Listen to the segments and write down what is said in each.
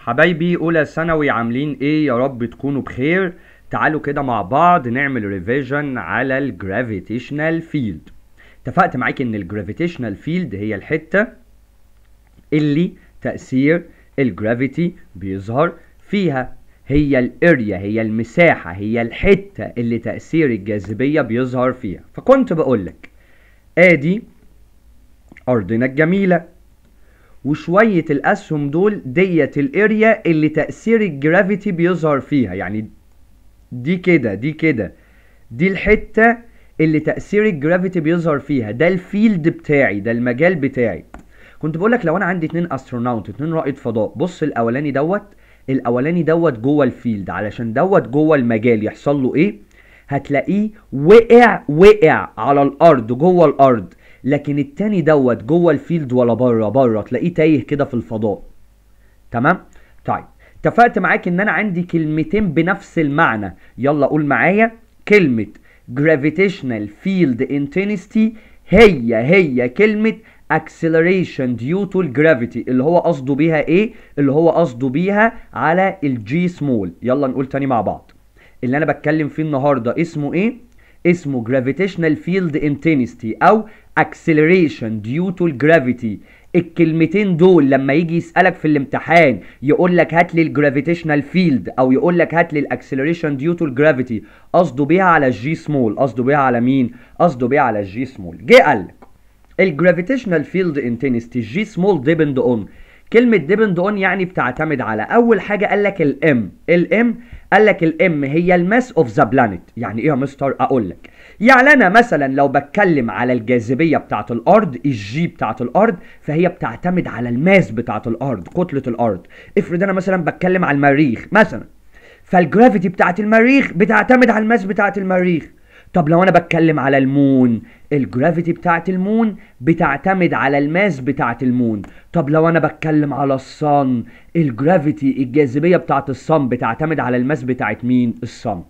حبايبي اولى ثانوي عاملين ايه يا رب تكونوا بخير تعالوا كده مع بعض نعمل ريفيجن على الجرافيتيشنال فيلد اتفقت معاك ان الجرافيتيشنال فيلد هي الحته اللي تاثير الجرافيتي بيظهر فيها هي الاريا هي المساحه هي الحته اللي تاثير الجاذبيه بيظهر فيها فكنت بقولك ادي ارضنا الجميله وشويه الاسهم دول ديت الاريا اللي تاثير الجرافيتي بيظهر فيها يعني دي كده دي كده دي الحته اللي تاثير الجرافيتي بيظهر فيها ده الفيلد بتاعي ده المجال بتاعي كنت بقولك لو انا عندي اتنين أسترونوت اتنين رائد فضاء بص الاولاني دوت الاولاني دوت جوه الفيلد علشان دوت جوه المجال يحصل له ايه هتلاقيه وقع وقع على الارض جوه الارض لكن التاني دوت جوه الفيلد ولا بره بره تلاقيه تايه كده في الفضاء تمام طيب اتفقت معاك ان انا عندي كلمتين بنفس المعنى يلا قول معايا كلمه gravitational field intensity هي هي كلمه acceleration due to gravity اللي هو قصده بيها ايه اللي هو قصده بيها على الجي سمول يلا نقول تاني مع بعض اللي انا بتكلم فيه النهارده اسمه ايه اسمه gravitational field intensity او acceleration due to gravity الكلمتين دول لما يجي يسألك في الامتحان يقول لك هات لي الجرافيتيشنال فيلد او يقول لك هات لي الاكسلريشن ديو تو الجرافيتي قصده بيها على الجي سمول قصده بيها على مين قصده بيها على الجي سمول جه قال لك الجرافيتيشنال فيلد انتنستي جي سمول ديبند اون كلمة ديبند اون يعني بتعتمد على أول حاجة قال لك الام الام قال لك الام هي الماس اوف ذا بلانيت يعني إيه يا مستر أقول لك يعني أنا مثلا لو بتكلم على الجاذبية بتاعة الأرض الجي بتاعة الأرض فهي بتعتمد على الماس بتاعة الأرض كتلة الأرض افرض أنا مثلا بتكلم على المريخ مثلا فالجرافيتي بتاعة المريخ بتعتمد على الماس بتاعة المريخ طب لو انا بتكلم على المون الجرافيتي بتاعت المون بتعتمد على الماس بتاعت المون طب لو انا بتكلم على الصن الجرافيتي الجاذبيه بتاعت الصن بتعتمد على الماس بتاعت مين الصن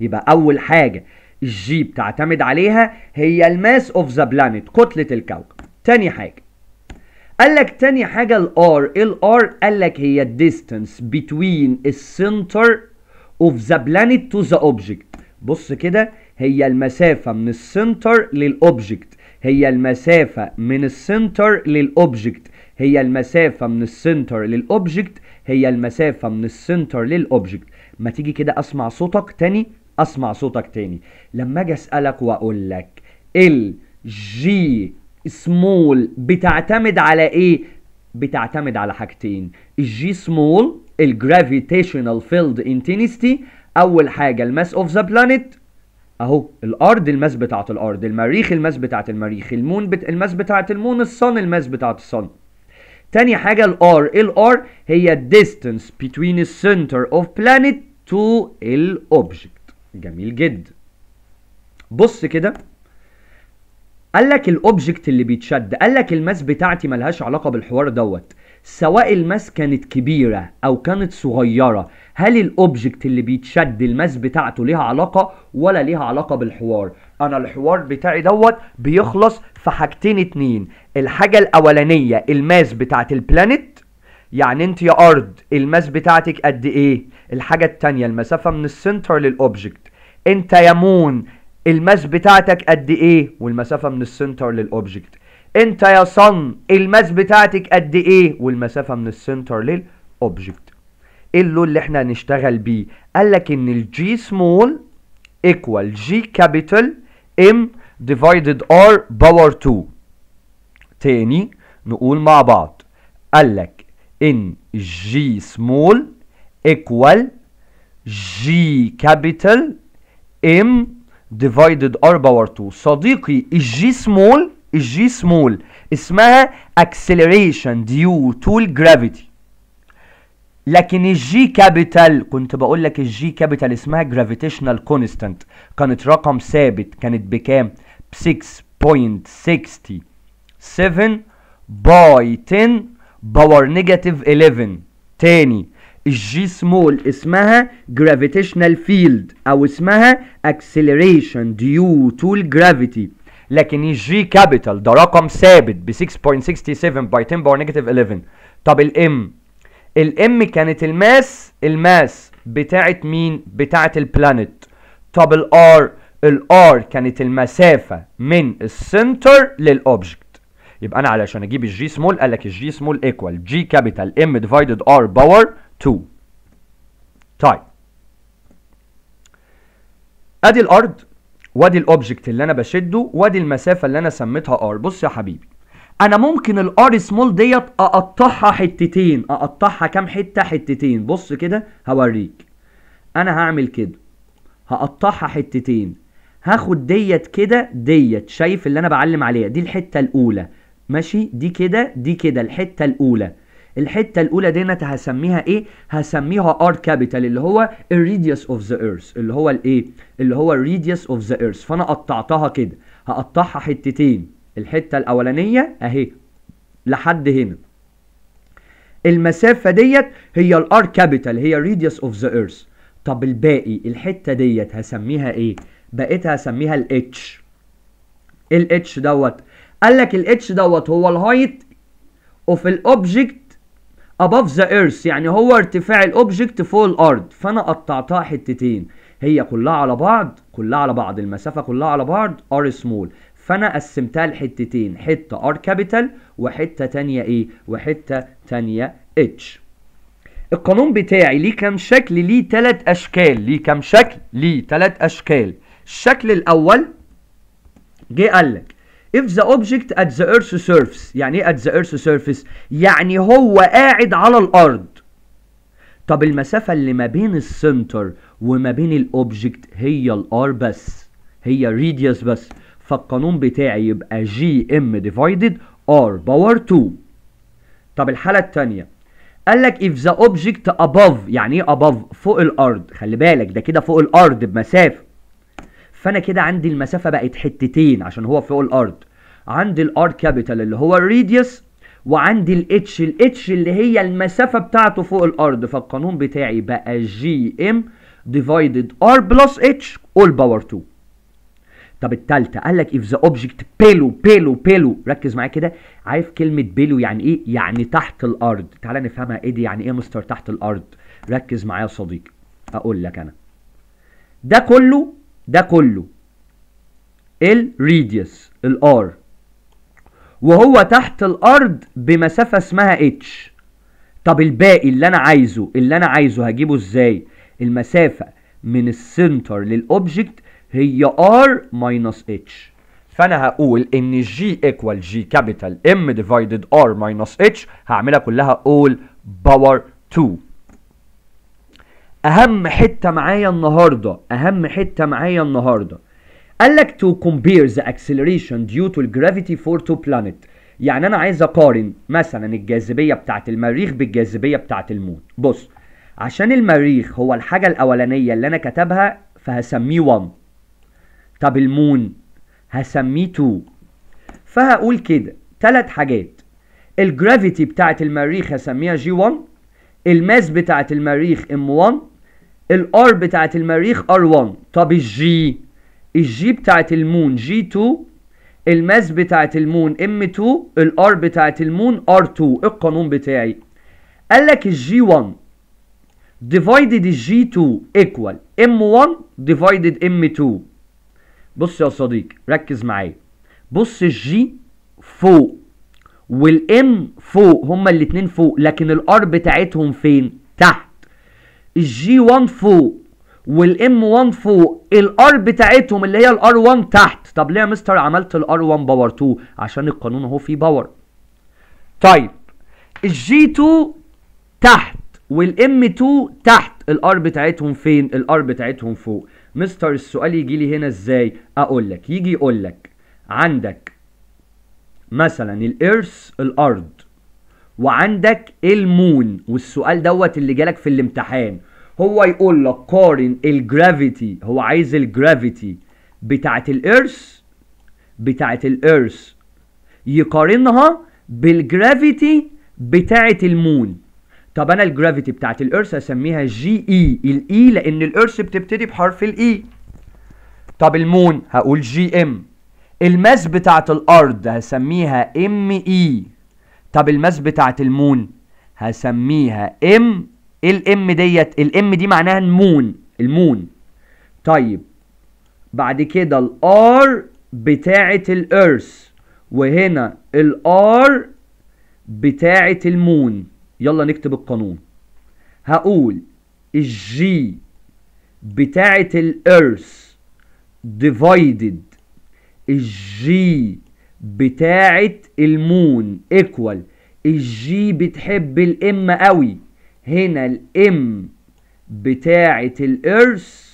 يبقى اول حاجه الجي بتعتمد عليها هي الماس اوف ذا بلانيت كتله الكوكب تاني حاجه قال لك تاني حاجه الار الار قال لك هي الديستنس بتوين السنتر اوف ذا بلانيت تو ذا اوبجكت بص كده هي المسافه من السنتر للاوبجكت هي المسافه من السنتر للاوبجكت هي المسافه من السنتر للاوبجكت هي المسافه من السنتر للاوبجكت ما تيجي كده اسمع صوتك تاني اسمع صوتك تاني لما اجي اسالك واقول لك الجي سمول بتعتمد على ايه بتعتمد على حاجتين الجي سمول الجرافيتيشنال فيلد انتنستي اول حاجه الماس اوف ذا بلانيت اهو الارض الماس بتاعه الارض المريخ الماس بتاعه المريخ المون بت... الماس بتاعه المون الصن الماس بتاعه الصن تاني حاجه الار الار هي distance between the center of planet to جميل جدا بص كده قال لك الاوبجكت اللي بيتشد قال لك الماس بتاعتي ملهاش علاقه بالحوار دوت سواء الماس كانت كبيره او كانت صغيره هل الاوبجكت اللي بيتشد الماس بتاعته ليها علاقه ولا ليها علاقه بالحوار انا الحوار بتاعي دوت بيخلص في حاجتين اتنين الحاجه الاولانيه الماس بتاعت البلانت يعني انت يا ارض الماس بتاعتك قد ايه الحاجه التانية المسافه من السنتر للاوبجكت انت يا مون الماس بتاعتك قد ايه والمسافة من السنتر للأوبجكت انت يا صن الماس بتاعتك قد ايه والمسافة من السنتر للأوبجكت ايه اللول اللي احنا هنشتغل بيه قال لك ان الجي سمول ايكوال جي كابيتال ام ديفايدد ار باور 2 تاني نقول مع بعض قال لك ان جي سمول ايكوال جي كابيتال ام ديفايدد ار باور 2 صديقي الجي سمول الجي سمول اسمها اكسلريشن ديو تو الجرافيتي لكن الجي كابيتال كنت بقول لك الجي كابيتال اسمها جرافيتيشنال كونستانت كانت رقم ثابت كانت بكام ب 6.67 باي 10 باور نيجاتيف 11 تاني الجي سمول اسمها gravitational فيلد او اسمها acceleration due to gravity لكن الجي كابيتال ده رقم ثابت ب 6.67 باي 10 باور نيجاتيف 11 طب الام الام كانت الماس الماس بتاعت مين بتاعت البلانت طب الار الار كانت المسافه من السنتر للاوبجكت يبقى انا علشان اجيب الجي سمول قال لك الجي سمول ايكوال جي كابيتال ام ديفايدد ار باور 2 طيب ادي الارض وادي الاوبجكت اللي انا بشده وادي المسافه اللي انا سميتها ار بص يا حبيبي انا ممكن الار سمول ديت اقطعها حتتين اقطعها كام حته حتتين بص كده هوريك انا هعمل كده هقطعها حتتين هاخد ديت كده ديت شايف اللي انا بعلم عليها دي الحته الاولى ماشي دي كده دي كده الحته الاولى الحته الاولى ديت هسميها ايه هسميها ار كابيتال اللي هو الريديوس اوف ذا ايرث اللي هو الايه اللي هو الريديوس اوف ذا ايرث فانا قطعتها كده هقطعها حتتين الحته الاولانيه اهي لحد هنا المسافه ديت هي R كابيتال هي الريديوس اوف ذا ايرث طب الباقي الحته ديت هسميها ايه بقيتها هسميها الاتش الاتش دوت قال لك الاتش دوت هو الهايت اوف الأوبجيكت above the earth يعني هو ارتفاع الاوبجكت فوق الارض فانا قطعتها حتتين هي كلها على بعض كلها على بعض المسافه كلها على بعض ار سمول فانا قسمتها لحتتين حته ار كابيتال وحته تانية ايه وحته تانية اتش القانون بتاعي ليه كام شكل ليه تلات اشكال ليه كام شكل ليه تلات اشكال الشكل الاول جه قال لك if the object at the earth's surface يعني ايه at the earth's surface يعني هو قاعد على الارض طب المسافة اللي ما بين السنتر وما بين الاوبجكت هي الار بس هي radius بس فالقانون بتاعي يبقى جي ام ديفايدد ار باور 2 طب الحالة التانية قال لك if the object above يعني ايه above فوق الارض خلي بالك ده كده فوق الارض بمسافة فانا كده عندي المسافه بقت حتتين عشان هو فوق الارض عندي الار كابيتال اللي هو الريديوس وعندي الاتش الاتش اللي هي المسافه بتاعته فوق الارض فالقانون بتاعي بقى جي ام ديفايدد ار بلس اتش اول باور 2 طب التالتة قال لك اف ذا اوبجكت بيلو بيلو بيلو ركز معايا كده عارف كلمة بيلو يعني ايه؟ يعني تحت الأرض تعالى نفهمها ايه دي يعني ايه مستر تحت الأرض ركز معايا يا صديقي أقول لك أنا ده كله ده كله ال الريديوس الار وهو تحت الارض بمسافة اسمها اتش طب الباقي اللي انا عايزه اللي انا عايزه هجيبه ازاي المسافة من السنتر للاوبجكت هي ار ماينس اتش فانا هقول ان جي ايكوال جي كابيتال ام ديفايدد ار ماينس اتش هعملها كلها اول باور 2 اهم حته معايا النهارده اهم حته معايا النهارده قال لك تو كومبير ذا اكسلريشن ديو تو الجرافيتي فور تو بلانيت يعني انا عايز اقارن مثلا الجاذبيه بتاعه المريخ بالجاذبيه بتاعه المون بص عشان المريخ هو الحاجه الاولانيه اللي انا كتبها فهسميه 1 طب المون هسميه 2 فهقول كده ثلاث حاجات الجرافيتي بتاعه المريخ هسميها جي 1 الماس بتاعه المريخ ام 1 الار بتاعت المريخ ار1 طب الجي الجي بتاعت المون جي 2 الماس بتاعت المون ام 2 الار بتاعت المون ار 2 القانون بتاعي قال لك الجي 1 ديفايدد الجي 2 ايكوال ام 1 ديفايدد ام 2 بص يا صديقي ركز معايا بص الجي فوق والام فوق هما الاتنين فوق لكن الار بتاعتهم فين تحت الجي 1 فوق والام 1 فوق الار بتاعتهم اللي هي الار 1 تحت طب ليه يا مستر عملت الار 1 باور 2 عشان القانون اهو فيه باور طيب الجي 2 تحت والام 2 تحت الار بتاعتهم فين الار بتاعتهم فوق مستر السؤال يجي لي هنا ازاي اقول لك يجي يقول لك عندك مثلا الارث الارض وعندك المون والسؤال دوت اللي جالك في الامتحان هو يقول لك قارن الجرافيتي هو عايز الجرافيتي بتاعت الإيرث بتاعت الإيرث يقارنها بالجرافيتي بتاعت المون طب انا الجرافيتي بتاعت الارث اسميها جي اي e، الاي e لان الارث بتبتدي بحرف الاي e. طب المون هقول جي ام الماس بتاعت الارض هسميها ام اي طب الماس بتاعت المون هسميها ام ايه الام ديت الام دي معناها المون المون طيب بعد كده الار بتاعت الارث وهنا الار بتاعت المون يلا نكتب القانون هقول الجي بتاعت الارث ديفايدد الجي بتاعة المون ايكوال الجي بتحب الام قوي هنا الام بتاعة الارث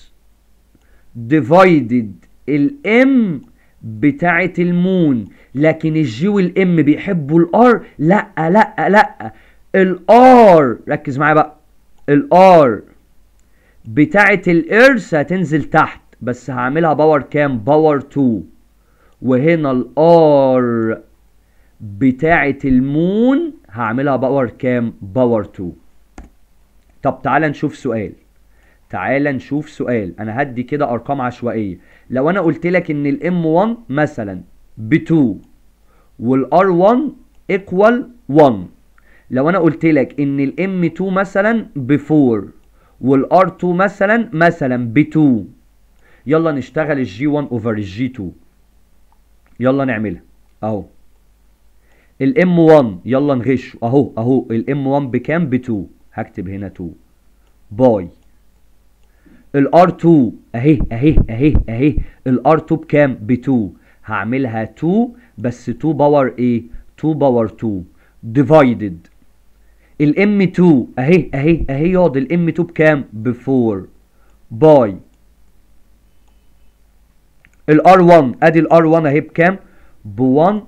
ديفايدد الام بتاعة المون لكن الجي والام بيحبوا الار لا لا لا الار ركز معايا بقى الار بتاعة الارث هتنزل تحت بس هعملها باور كام باور 2 وهنا الار بتاعة المون هعملها باور كام باور 2 طب تعالى نشوف سؤال تعالى نشوف سؤال انا هدي كده ارقام عشوائيه لو انا قلت لك ان الام 1 مثلا ب 2 والار 1 ايكوال 1 لو انا قلت لك ان الام 2 مثلا ب 4 والار 2 مثلا مثلا ب 2 يلا نشتغل الجي 1 اوفر الجي 2 يلا نعملها اهو الام 1 يلا نغش اهو اهو الام 1 بكام ب 2 هكتب هنا 2 باي الار 2 اهي اهي اهي اهي الار 2 بكام ب 2 هعملها 2 بس 2 باور ايه 2 باور 2 ديفايدد الام 2 اهي اهي اهي يقعد الام 2 بكام ب 4 باي الار 1 ادي الار 1 اهي بكام ب 1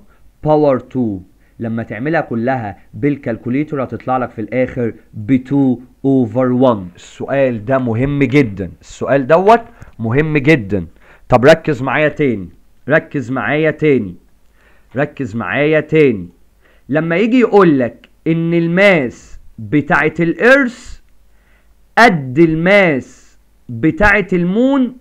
باور 2 لما تعملها كلها بالكالكوليتر هتطلع لك في الاخر ب 2 اوفر 1 السؤال ده مهم جدا السؤال دوت مهم جدا طب ركز معايا تاني ركز معايا تاني ركز معايا تاني لما يجي يقول لك ان الماس بتاعه الارث قد الماس بتاعه المون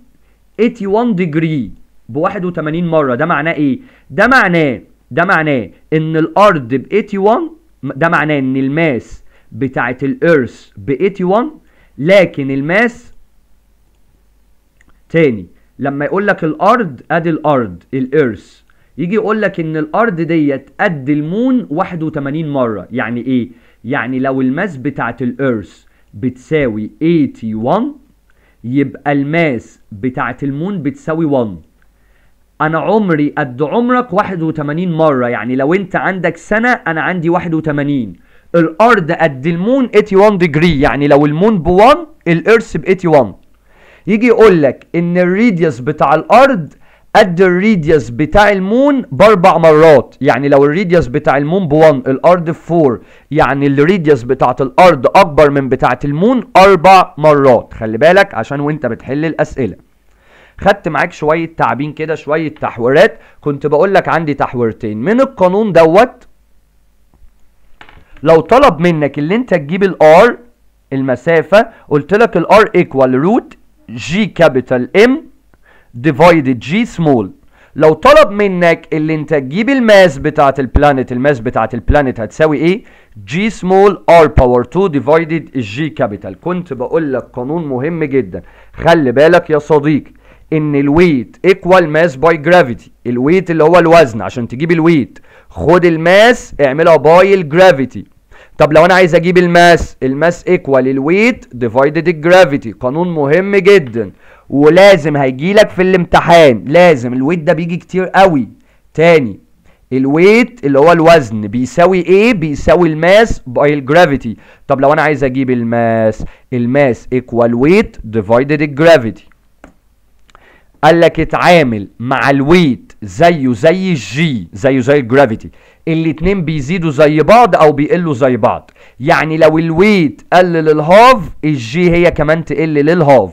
81 ديجري ب 81 مره ده معناه ايه ده معناه ده معناه ان الارض ب 81 ده معناه ان الماس بتاعه الارث ب 81 لكن الماس تاني لما يقول لك الارض ادي الارض الارث يجي يقول لك ان الارض ديت قد المون 81 مره يعني ايه يعني لو الماس بتاعه الارث بتساوي 81 يبقى الماس بتاعه المون بتساوي 1 انا عمري قد عمرك 81 مرة يعني لو انت عندك سنة انا عندي 81 الارض قد المون 81 ديجري يعني لو المون ب 1 الارث ب 81 يجي يقول لك ان الريديوس بتاع الارض قد الريديوس بتاع المون باربع مرات يعني لو الريديوس بتاع المون ب 1 الارض ب 4 يعني الريديوس بتاعه الارض اكبر من بتاعه المون اربع مرات خلي بالك عشان وانت بتحل الاسئله خدت معاك شويه تعبين كده شويه تحويرات كنت بقول لك عندي تحويرتين من القانون دوت لو طلب منك اللي انت تجيب الار المسافه قلت لك الار ايكوال روت جي كابيتال ام ديفايدد جي سمول لو طلب منك اللي انت تجيب الماس بتاعه البلانت الماس بتاعه البلانت هتساوي ايه جي سمول ار باور 2 ديفايدد جي كابيتال كنت بقول لك قانون مهم جدا خلي بالك يا صديقي ان الويت ايكوال ماس باي جرافيتي الويت اللي هو الوزن عشان تجيب الويت خد الماس اعملها باي الجرافيتي طب لو انا عايز اجيب الماس الماس ايكوال الويت ديفايدد الجرافيتي قانون مهم جدا ولازم هيجيلك في الامتحان لازم الويت ده بيجي كتير قوي تاني الويت اللي هو الوزن بيساوي ايه بيساوي الماس باي الجرافيتي طب لو انا عايز اجيب الماس الماس ايكوال ويت ديفايدد الجرافيتي قال لك اتعامل مع الويت زيه زي الجي زيه زي الجرافيتي الاتنين بيزيدوا زي بعض او بيقلوا زي بعض يعني لو الويت قل للهاف الجي هي كمان تقل للهاف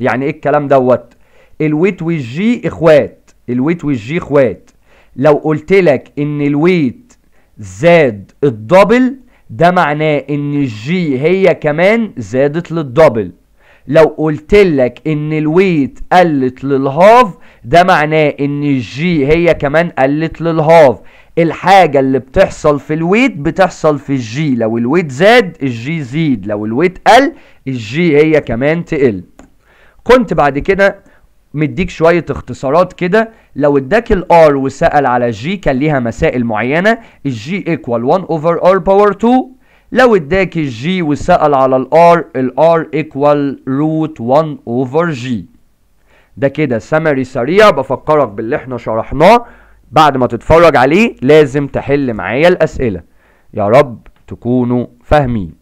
يعني ايه الكلام دوت الويت والجي اخوات الويت والجي اخوات لو قلت لك ان الويت زاد الدبل ده معناه ان الجي هي كمان زادت للدبل لو قلت لك ان الويت قلت للهاف ده معناه ان الجي هي كمان قلت للهاف الحاجة اللي بتحصل في الويت بتحصل في الجي لو الويت زاد الجي زيد لو الويت قل الجي هي كمان تقل كنت بعد كده مديك شوية اختصارات كده لو اداك الار وسأل على G كان ليها مسائل معينة الجي ايكوال 1 اوفر ار باور 2 لو اداك الجي وسأل على الار الار ايكوال روت 1 اوفر جي ده كده سمري سريع بفكرك باللي احنا شرحناه بعد ما تتفرج عليه لازم تحل معايا الاسئله يا رب تكونوا فاهمين